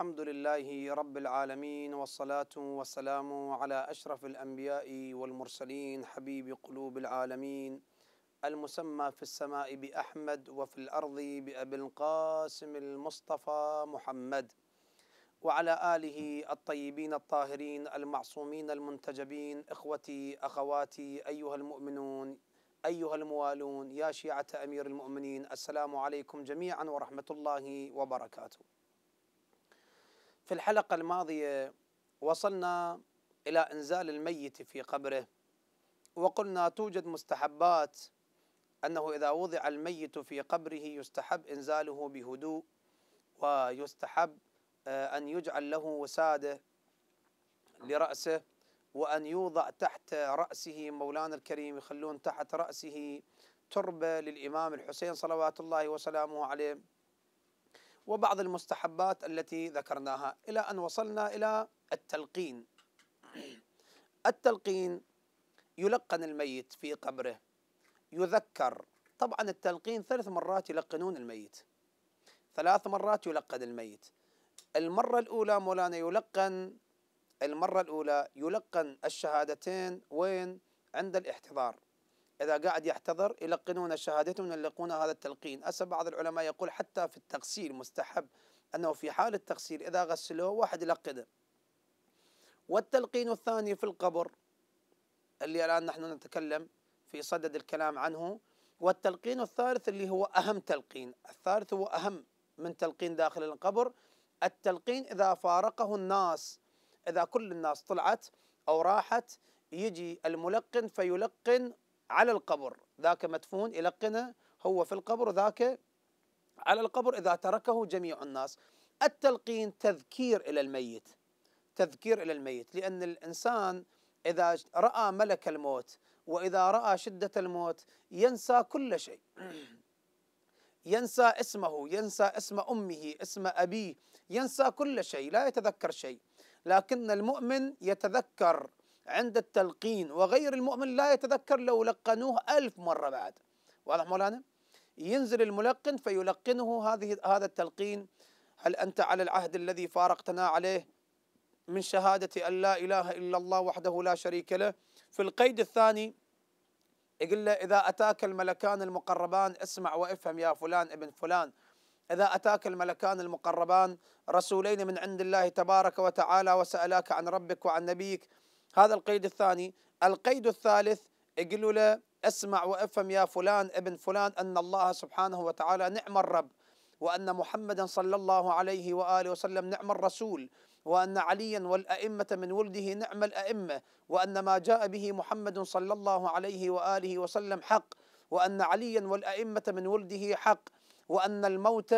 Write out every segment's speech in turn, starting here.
الحمد لله رب العالمين والصلاة والسلام على أشرف الأنبياء والمرسلين حبيب قلوب العالمين المسمى في السماء بأحمد وفي الأرض بأبي القاسم المصطفى محمد وعلى آله الطيبين الطاهرين المعصومين المنتجبين إخوتي أخواتي أيها المؤمنون أيها الموالون يا شيعة أمير المؤمنين السلام عليكم جميعا ورحمة الله وبركاته في الحلقة الماضية وصلنا إلى إنزال الميت في قبره وقلنا توجد مستحبات أنه إذا وضع الميت في قبره يستحب إنزاله بهدوء ويستحب آه، أن يجعل له وسادة لرأسه وأن يوضع تحت رأسه مولانا الكريم يخلون تحت رأسه تربة للإمام الحسين صلوات الله وسلامه عليه وبعض المستحبات التي ذكرناها الى ان وصلنا الى التلقين. التلقين يلقن الميت في قبره يذكر طبعا التلقين ثلاث مرات يلقنون الميت ثلاث مرات يلقن الميت المرة الأولى مولانا يلقن المرة الأولى يلقن الشهادتين وين عند الاحتضار إذا قاعد يحتضر يلقنون شهادتهم يلقون هذا التلقين أسا بعض العلماء يقول حتى في التغسيل مستحب أنه في حال التغسيل إذا غسلوه واحد يلقنه والتلقين الثاني في القبر اللي الآن نحن نتكلم في صدد الكلام عنه والتلقين الثالث اللي هو أهم تلقين الثالث هو أهم من تلقين داخل القبر التلقين إذا فارقه الناس إذا كل الناس طلعت أو راحت يجي الملقن فيلقن على القبر ذاك مدفون يلقنه هو في القبر ذاك على القبر إذا تركه جميع الناس التلقين تذكير إلى الميت تذكير إلى الميت لأن الإنسان إذا رأى ملك الموت وإذا رأى شدة الموت ينسى كل شيء ينسى اسمه ينسى اسم أمه اسم أبيه ينسى كل شيء لا يتذكر شيء لكن المؤمن يتذكر عند التلقين وغير المؤمن لا يتذكر لو لقنوه ألف مرة بعد واضح مولانا ينزل الملقن فيلقنه هذه هذا التلقين هل أنت على العهد الذي فارقتنا عليه من شهادة أن لا إله إلا الله وحده لا شريك له في القيد الثاني يقول له إذا أتاك الملكان المقربان اسمع وافهم يا فلان ابن فلان إذا أتاك الملكان المقربان رسولين من عند الله تبارك وتعالى وسألاك عن ربك وعن نبيك هذا القيد الثاني القيد الثالث يقول له اسمع وافهم يا فلان ابن فلان ان الله سبحانه وتعالى نعم الرب وان محمدا صلى الله عليه واله وسلم نعم الرسول وان عليا والائمه من ولده نعم الائمه وان ما جاء به محمد صلى الله عليه واله وسلم حق وان عليا والائمه من ولده حق وان الموت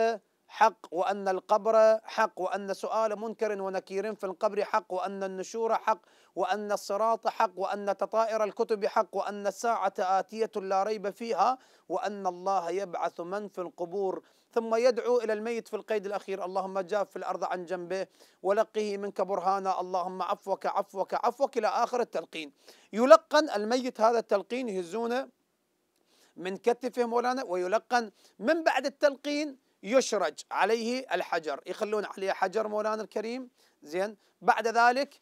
حق وأن القبر حق وأن سؤال منكر ونكير في القبر حق وأن النشور حق وأن الصراط حق وأن تطائر الكتب حق وأن الساعة آتية لا ريب فيها وأن الله يبعث من في القبور ثم يدعو إلى الميت في القيد الأخير اللهم جاف في الأرض عن جنبه ولقه منك برهانا اللهم عفوك عفوك عفوك إلى آخر التلقين يلقن الميت هذا التلقين يهزونه من كتفه مولانا ويلقن من بعد التلقين يشرج عليه الحجر يخلون عليه حجر مولانا الكريم زين بعد ذلك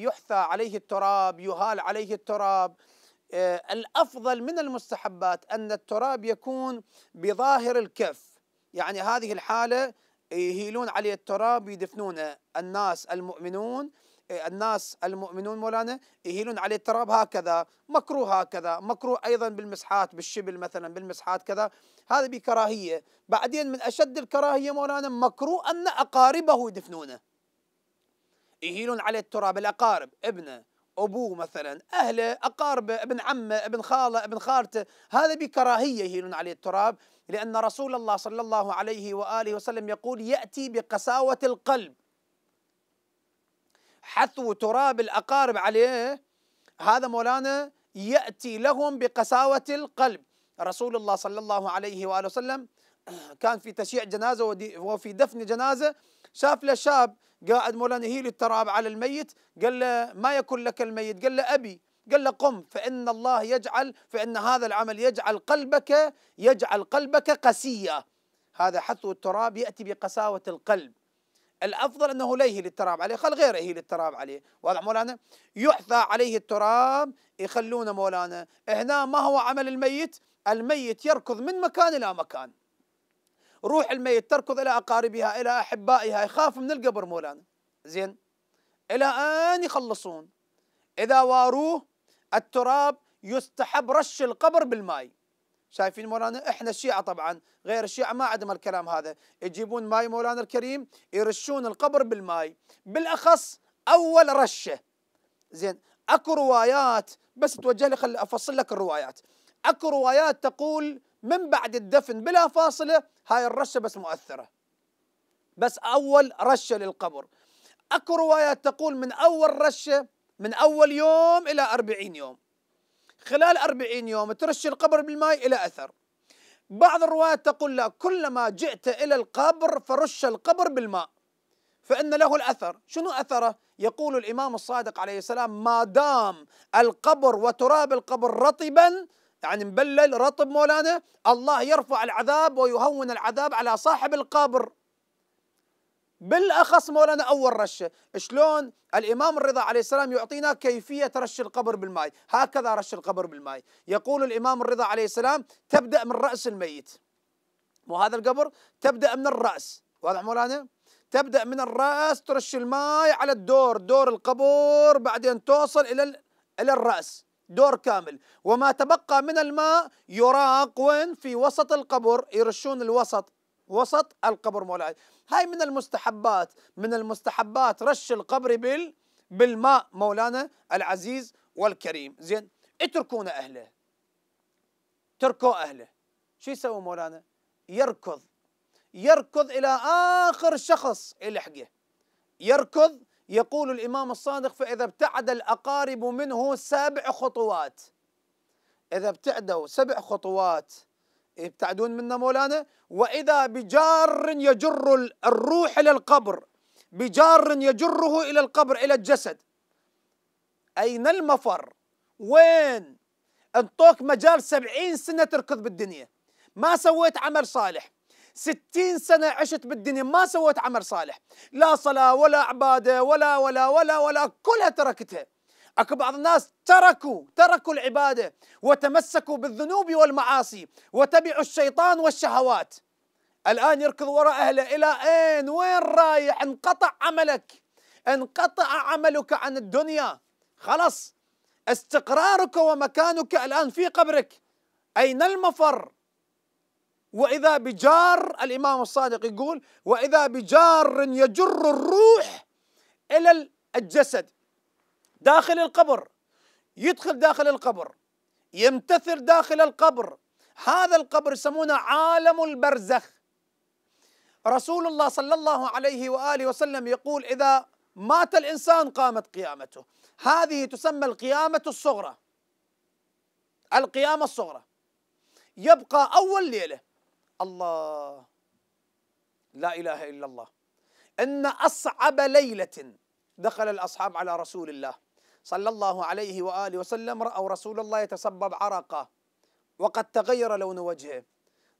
يحثى عليه التراب يهال عليه التراب آه، الافضل من المستحبات ان التراب يكون بظاهر الكف يعني هذه الحاله يهيلون عليه التراب يدفنونه الناس المؤمنون الناس المؤمنون مولانا يهيلون عليه التراب هكذا مكروه هكذا مكروه أيضا بالمسحات بالشبل مثلا بالمسحات كذا هذا بكراهية بعدين من أشد الكراهية مولانا مكروه أن أقاربه يدفنونه يهيلون عليه التراب الأقارب ابنه أبوه مثلا أهله أقاربه ابن عمه ابن خاله ابن خالته هذا بكراهية يهيلون عليه التراب لأن رسول الله صلى الله عليه وآله وسلم يقول يأتي بقساوة القلب حثو تراب الأقارب عليه هذا مولانا يأتي لهم بقساوة القلب رسول الله صلى الله عليه وآله وسلم كان في تشييع جنازة وفي دفن جنازة شاف له شاب قاعد مولانا يهيل التراب على الميت قال له ما يكن لك الميت قال له أبي قال له قم فإن الله يجعل فإن هذا العمل يجعل قلبك يجعل قلبك قسيا هذا حثو التراب يأتي بقساوة القلب الأفضل أنه لا يهيل التراب عليه خل غيره يهيل التراب عليه واضح مولانا يحثى عليه التراب يخلونه مولانا هنا ما هو عمل الميت الميت يركض من مكان إلى مكان روح الميت تركض إلى أقاربها إلى أحبائها يخاف من القبر مولانا زين إلى أن يخلصون إذا واروه التراب يستحب رش القبر بالماء شايفين مولانا احنا الشيعة طبعا غير الشيعة ما عندهم الكلام هذا يجيبون ماي مولانا الكريم يرشون القبر بالماي بالأخص أول رشة زين أكو روايات بس توجه لي خل أفصل لك الروايات أكو روايات تقول من بعد الدفن بلا فاصلة هاي الرشة بس مؤثرة بس أول رشة للقبر أكو روايات تقول من أول رشة من أول يوم إلى أربعين يوم خلال أربعين يوم ترش القبر بالماء إلى أثر بعض الرواة تقول لا كلما جئت إلى القبر فرش القبر بالماء فإن له الأثر شنو أثره؟ يقول الإمام الصادق عليه السلام ما دام القبر وتراب القبر رطبا يعني مبلل رطب مولانا الله يرفع العذاب ويهون العذاب على صاحب القبر بالاخص مولانا اول رشه، شلون الامام الرضا عليه السلام يعطينا كيفيه رش القبر بالماء، هكذا رش القبر بالماء، يقول الامام الرضا عليه السلام تبدا من راس الميت. مو هذا القبر تبدا من الراس، واضح مولانا؟ تبدا من الراس ترش الماء على الدور، دور القبر، بعدين توصل الى الى الراس. دور كامل وما تبقى من الماء يراق وين في وسط القبر يرشون الوسط وسط القبر مولاي هاي من المستحبات من المستحبات رش القبر بال بالماء مولانا العزيز والكريم زين اتركونا أهله تركوا أهله شو يسوي مولانا يركض يركض إلى آخر شخص يلحقه يركض يقول الإمام الصادق فإذا ابتعد الأقارب منه سبع خطوات إذا ابتعدوا سبع خطوات يبتعدون منا مولانا وإذا بجار يجر الروح إلى القبر بجار يجره إلى القبر إلى الجسد أين المفر وين انطوك مجال سبعين سنة تركض بالدنيا ما سويت عمل صالح ستين سنة عشت بالدنيا ما سويت عمل صالح لا صلاة ولا عبادة ولا ولا ولا ولا كلها تركتها اكو بعض الناس تركوا تركوا العباده وتمسكوا بالذنوب والمعاصي وتبعوا الشيطان والشهوات الان يركض وراء اهله الى اين وين رايح انقطع عملك انقطع عملك عن الدنيا خلاص استقرارك ومكانك الان في قبرك اين المفر واذا بجار الامام الصادق يقول واذا بجار يجر الروح الى الجسد داخل القبر يدخل داخل القبر يمتثل داخل القبر هذا القبر يسمونه عالم البرزخ رسول الله صلى الله عليه واله وسلم يقول اذا مات الانسان قامت قيامته هذه تسمى القيامه الصغرى القيامه الصغرى يبقى اول ليله الله لا اله الا الله ان اصعب ليله دخل الاصحاب على رسول الله صلى الله عليه وآله وسلم رأوا رسول الله يتصبب عرقه وقد تغير لون وجهه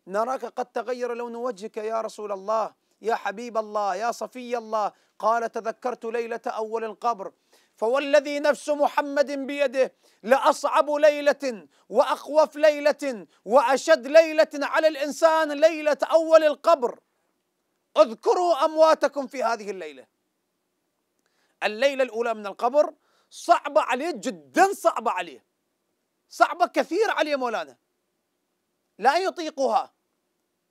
نراك قد تغير لون وجهك يا رسول الله يا حبيب الله يا صفي الله قال تذكرت ليلة أول القبر فوالذي نفس محمد بيده لأصعب ليلة وأخوف ليلة وأشد ليلة على الإنسان ليلة أول القبر اذكروا أمواتكم في هذه الليلة الليلة الأولى من القبر صعبة عليه جدا صعبة عليه صعبة كثير عليه مولانا لا يطيقها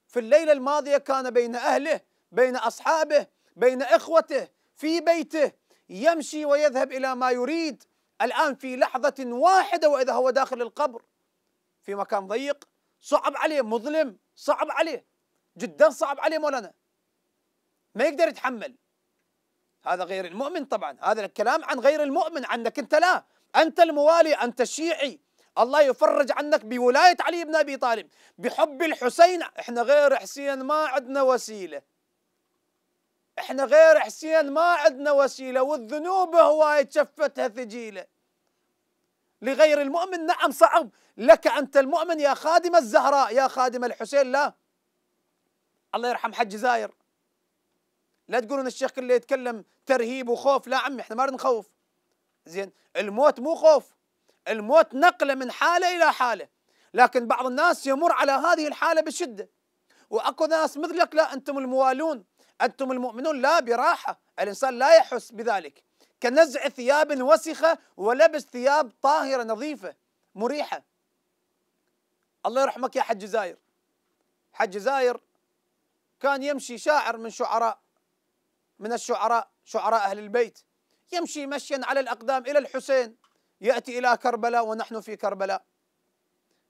في الليلة الماضية كان بين أهله بين أصحابه بين إخوته في بيته يمشي ويذهب إلى ما يريد الآن في لحظة واحدة وإذا هو داخل القبر في مكان ضيق صعب عليه مظلم صعب عليه جدا صعب عليه مولانا ما يقدر يتحمل هذا غير المؤمن طبعا هذا الكلام عن غير المؤمن عنك انت لا انت الموالي انت الشيعي الله يفرج عنك بولايه علي بن ابي طالب بحب الحسين احنا غير حسين ما عندنا وسيله احنا غير حسين ما عندنا وسيله والذنوب هواي تشفتها ثجيله لغير المؤمن نعم صعب لك انت المؤمن يا خادم الزهراء يا خادم الحسين لا الله يرحم حج زاير لا تقولون الشيخ اللي يتكلم ترهيب وخوف لا عمي احنا ما نخوف زين الموت مو خوف الموت نقله من حاله الى حاله لكن بعض الناس يمر على هذه الحاله بشده واكو ناس مثلك لا انتم الموالون انتم المؤمنون لا براحه الانسان لا يحس بذلك كنزع ثياب وسخه ولبس ثياب طاهره نظيفه مريحه الله يرحمك يا حج زاير حج زاير كان يمشي شاعر من شعراء من الشعراء شعراء أهل البيت يمشي مشيا على الأقدام إلى الحسين يأتي إلى كربلاء ونحن في كربلاء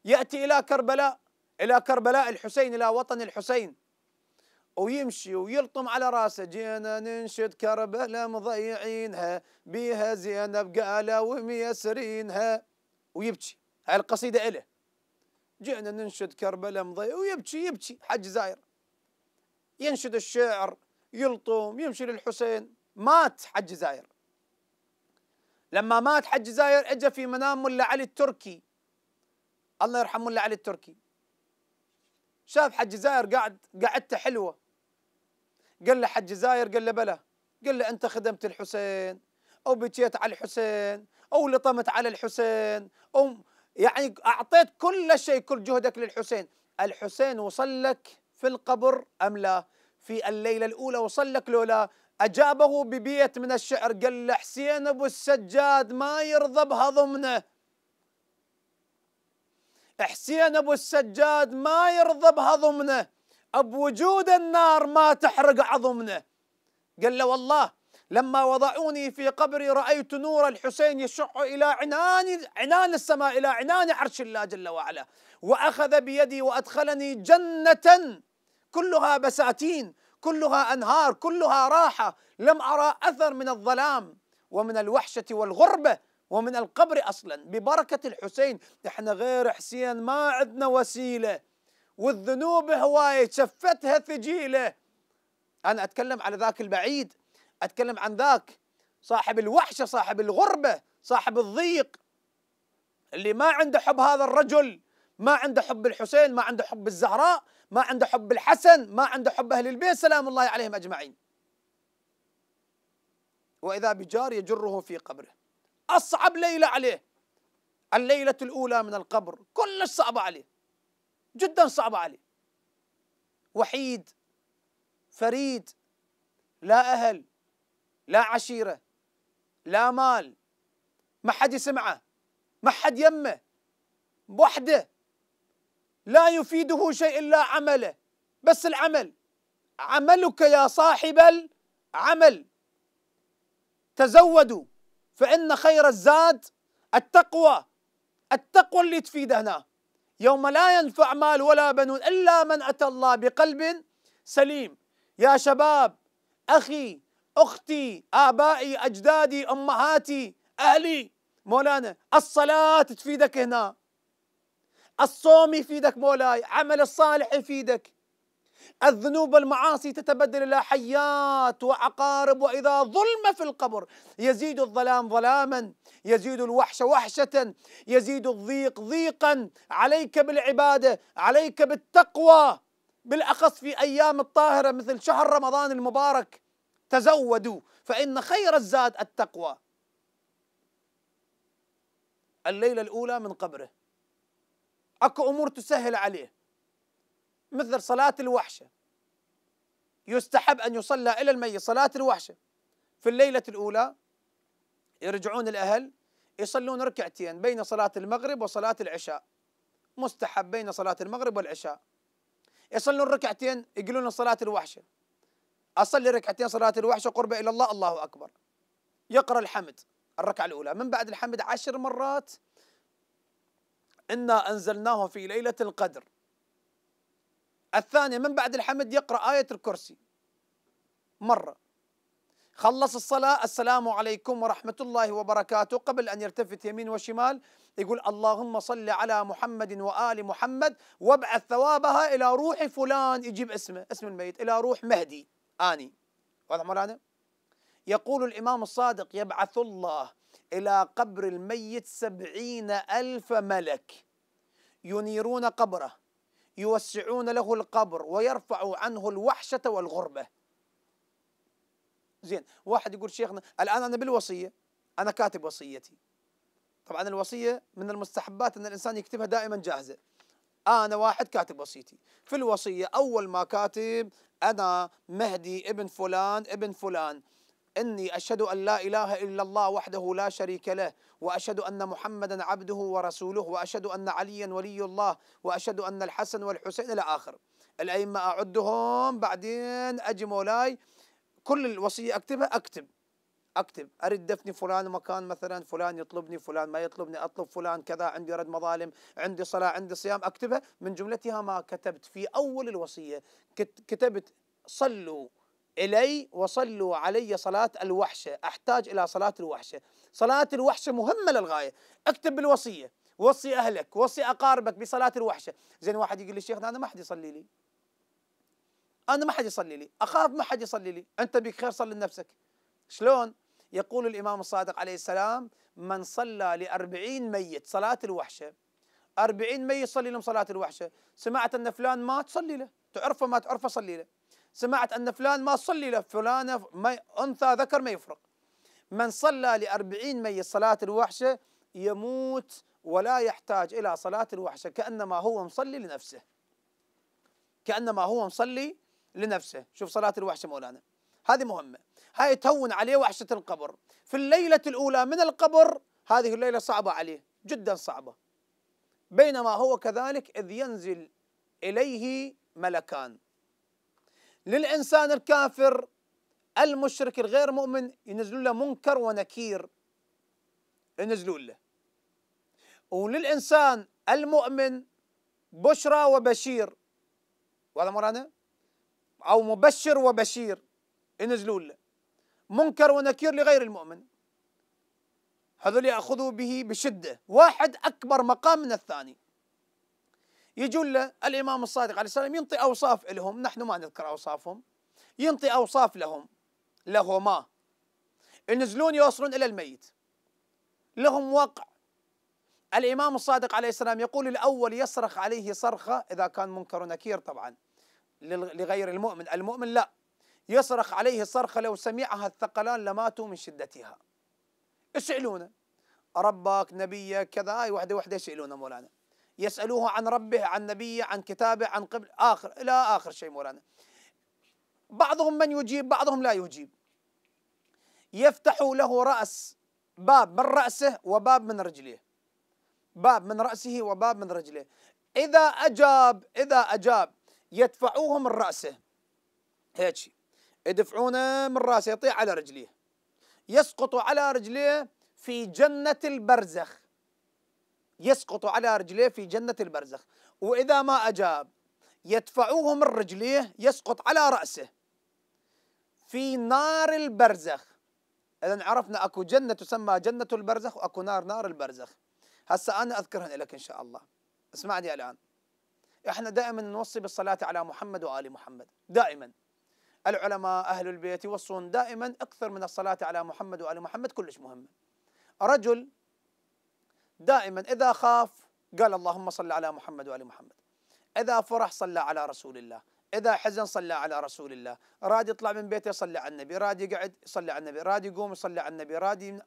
يأتي إلى كربلاء إلى كربلاء الحسين إلى وطن الحسين ويمشي ويلطم على راسه جينا ننشد كربلاء مضيعينها بيها زينب قالا وميسرينها ويبكي هاي القصيدة إله جئنا ننشد كربلاء مضيع ويبكي يبكي حج زاير ينشد الشعر يلطم يمشي للحسين مات حج زاير لما مات حج زاير اجى في منام ملا علي التركي الله يرحم ملا علي التركي شاف حج زاير قاعد قعدته حلوه قال له حج زاير قال له بلى قال له انت خدمت الحسين او بكيت على الحسين او لطمت على الحسين او يعني اعطيت كل شيء كل جهدك للحسين الحسين وصل لك في القبر ام لا في الليلة الأولى وصلك لولا أجابه ببيت من الشعر قال له حسين أبو السجاد ما يرضى بها ضمنه حسين أبو السجاد ما يرضى بها ضمنه بوجود النار ما تحرق عظمنه قال له والله لما وضعوني في قبري رأيت نور الحسين يشع إلى عنان عنان السماء إلى عنان عرش الله جل وعلا وأخذ بيدي وأدخلني جنة كلها بساتين كلها انهار كلها راحه لم ارى اثر من الظلام ومن الوحشه والغربه ومن القبر اصلا ببركه الحسين احنا غير حسين ما عندنا وسيله والذنوب هوايه شفتها ثجيله انا اتكلم على ذاك البعيد اتكلم عن ذاك صاحب الوحشه صاحب الغربه صاحب الضيق اللي ما عنده حب هذا الرجل ما عنده حب الحسين ما عنده حب الزهراء ما عنده حب الحسن ما عنده حب أهل البيت سلام الله عليهم أجمعين وإذا بجار يجره في قبره أصعب ليلة عليه الليلة الأولى من القبر كلش صعبة عليه جدا صعبة عليه وحيد فريد لا أهل لا عشيرة لا مال ما حد يسمعه ما حد يمه بوحده لا يفيده شيء إلا عمله بس العمل عملك يا صاحب العمل تزودوا فإن خير الزاد التقوى التقوى اللي هنا يوم لا ينفع مال ولا بنون إلا من أتى الله بقلب سليم يا شباب أخي أختي آبائي أجدادي أمهاتي أهلي مولانا الصلاة تفيدك هنا الصوم يفيدك مولاي عمل الصالح يفيدك الذنوب والمعاصي تتبدل إلى حيات وعقارب وإذا ظلم في القبر يزيد الظلام ظلاما يزيد الوحش وحشة يزيد الضيق ضيقا عليك بالعبادة عليك بالتقوى بالأخص في أيام الطاهرة مثل شهر رمضان المبارك تزودوا فإن خير الزاد التقوى الليلة الأولى من قبره اكو امور تسهل عليه مثل صلاه الوحشه يستحب ان يصلى الى الميت صلاه الوحشه في الليله الاولى يرجعون الاهل يصلون ركعتين بين صلاه المغرب وصلاه العشاء مستحب بين صلاه المغرب والعشاء يصلون ركعتين يقولون صلاه الوحشه اصلي ركعتين صلاه الوحشه قرب الى الله الله اكبر يقرا الحمد الركعه الاولى من بعد الحمد عشر مرات إنا أنزلناه في ليلة القدر الثانية من بعد الحمد يقرأ آية الكرسي مرة خلص الصلاة السلام عليكم ورحمة الله وبركاته قبل أن يلتفت يمين وشمال يقول اللهم صل على محمد وآل محمد وابعث ثوابها إلى روح فلان يجيب اسمه اسم الميت إلى روح مهدي آني واضح مولانا؟ يقول الإمام الصادق يبعث الله إلى قبر الميت سبعين ألف ملك ينيرون قبره يوسعون له القبر ويرفعوا عنه الوحشة والغربة زين واحد يقول شيخنا الآن أنا بالوصية أنا كاتب وصيتي طبعا الوصية من المستحبات أن الإنسان يكتبها دائما جاهزة أنا واحد كاتب وصيتي في الوصية أول ما كاتب أنا مهدي ابن فلان ابن فلان اني اشهد ان لا اله الا الله وحده لا شريك له واشهد ان محمدا عبده ورسوله واشهد ان عليا ولي الله واشهد ان الحسن والحسين الى اخر الائمه اعدهم بعدين اجي مولاي كل الوصيه اكتبها اكتب اكتب ارد دفني فلان مكان مثلا فلان يطلبني فلان ما يطلبني اطلب فلان كذا عندي رد مظالم عندي صلاه عندي صيام اكتبها من جملتها ما كتبت في اول الوصيه كتبت صلوا إلي وصلوا علي صلاة الوحشة أحتاج إلى صلاة الوحشة صلاة الوحشة مهمة للغاية اكتب بالوصية وصي أهلك وصي أقاربك بصلاة الوحشة زين واحد يقول لي شيخنا أنا ما حد يصلي لي أنا ما حد يصلي لي أخاف ما حد يصلي لي أنت بك خير صلي لنفسك شلون يقول الإمام الصادق عليه السلام من صلى لأربعين ميت صلاة الوحشة أربعين ميت صلي لهم صلاة الوحشة سمعت أن فلان مات صلي له تعرفه ما تعرفه صلي له سمعت أن فلان ما صلي لفلانة أنثى ذكر ما يفرق من صلى لأربعين ميت صلاة الوحشة يموت ولا يحتاج إلى صلاة الوحشة كأنما هو مصلي لنفسه كأنما هو مصلي لنفسه شوف صلاة الوحشة مولانا هذه مهمة هاي تهون عليه وحشة القبر في الليلة الأولى من القبر هذه الليلة صعبة عليه جدا صعبة بينما هو كذلك إذ ينزل إليه ملكان للإنسان الكافر المشرك الغير مؤمن ينزلوا له منكر ونكير ينزلوا له وللإنسان المؤمن بشرى وبشير ولا مرانا أو مبشر وبشير ينزلوا له منكر ونكير لغير المؤمن هذول يأخذوا به بشدة واحد أكبر مقام من الثاني يجون له الامام الصادق عليه السلام ينطي اوصاف لهم نحن ما نذكر اوصافهم ينطي اوصاف لهم لهما ينزلون يوصلون الى الميت لهم وقع الامام الصادق عليه السلام يقول الاول يصرخ عليه صرخه اذا كان منكر نكير طبعا لغير المؤمن المؤمن لا يصرخ عليه صرخة لو سمعها الثقلان لماتوا من شدتها يسالونه ربك نبيك كذا هاي واحدة وحده يسالونه مولانا يسألوه عن ربه عن نبيه عن كتابه عن قبل آخر إلى آخر شيء مولانا بعضهم من يجيب بعضهم لا يجيب يفتح له رأس باب من رأسه وباب من رجليه باب من رأسه وباب من رجليه إذا أجاب إذا أجاب يدفعوه من رأسه هيك يدفعونه من رأسه يطيح على رجليه يسقط على رجليه في جنة البرزخ يسقط على رجليه في جنة البرزخ وإذا ما أجاب يدفعوه من رجليه يسقط على رأسه في نار البرزخ إذا عرفنا أكو جنة تسمى جنة البرزخ وأكو نار نار البرزخ هسا أنا أذكرهن لك إن شاء الله اسمعني الآن احنا دائما نوصي بالصلاة على محمد وآل محمد دائما العلماء أهل البيت يوصون دائما أكثر من الصلاة على محمد وآل محمد كلش مهمة رجل دائما إذا خاف قال اللهم صل على محمد وآل محمد إذا فرح صلى على رسول الله إذا حزن صلى على رسول الله راد يطلع من بيته يصلي على النبي راد يقعد يصلي على النبي راد يقوم يصلي على النبي راد يمن...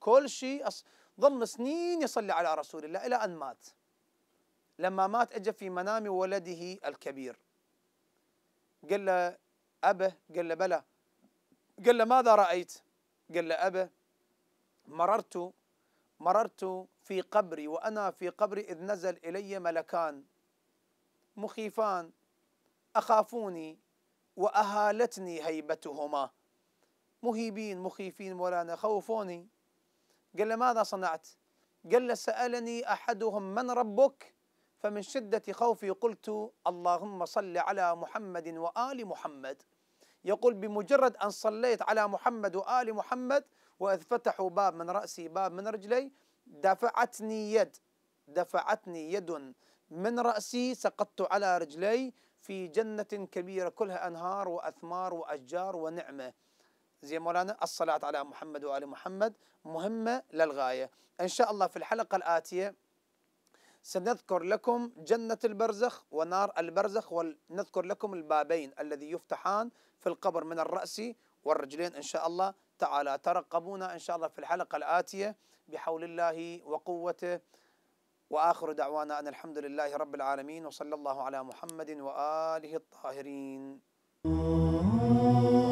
كل شيء أص... ظل سنين يصلي على رسول الله إلى أن مات لما مات اجى في منام ولده الكبير قال له أبه قال له بلى قال له ماذا رأيت قال له أبه مررت مررت في قبري وأنا في قبري إذ نزل إلي ملكان مخيفان أخافوني وأهالتني هيبتهما مهيبين مخيفين مولانا خوفوني قال له ماذا صنعت قال له سألني أحدهم من ربك فمن شدة خوفي قلت اللهم صل على محمد وآل محمد يقول بمجرد أن صليت على محمد وآل محمد وإذ فتحوا باب من رأسي باب من رجلي دفعتني يد دفعتني يد من رأسي سقطت على رجلي في جنة كبيرة كلها أنهار وأثمار وأشجار ونعمة زي مولانا الصلاة على محمد وآل محمد مهمة للغاية إن شاء الله في الحلقة الآتية سنذكر لكم جنة البرزخ ونار البرزخ ونذكر لكم البابين الذي يفتحان في القبر من الرأس والرجلين إن شاء الله تعالى ترقبونا إن شاء الله في الحلقة الآتية بحول الله وقوته وآخر دعوانا أن الحمد لله رب العالمين وصلى الله على محمد وآله الطاهرين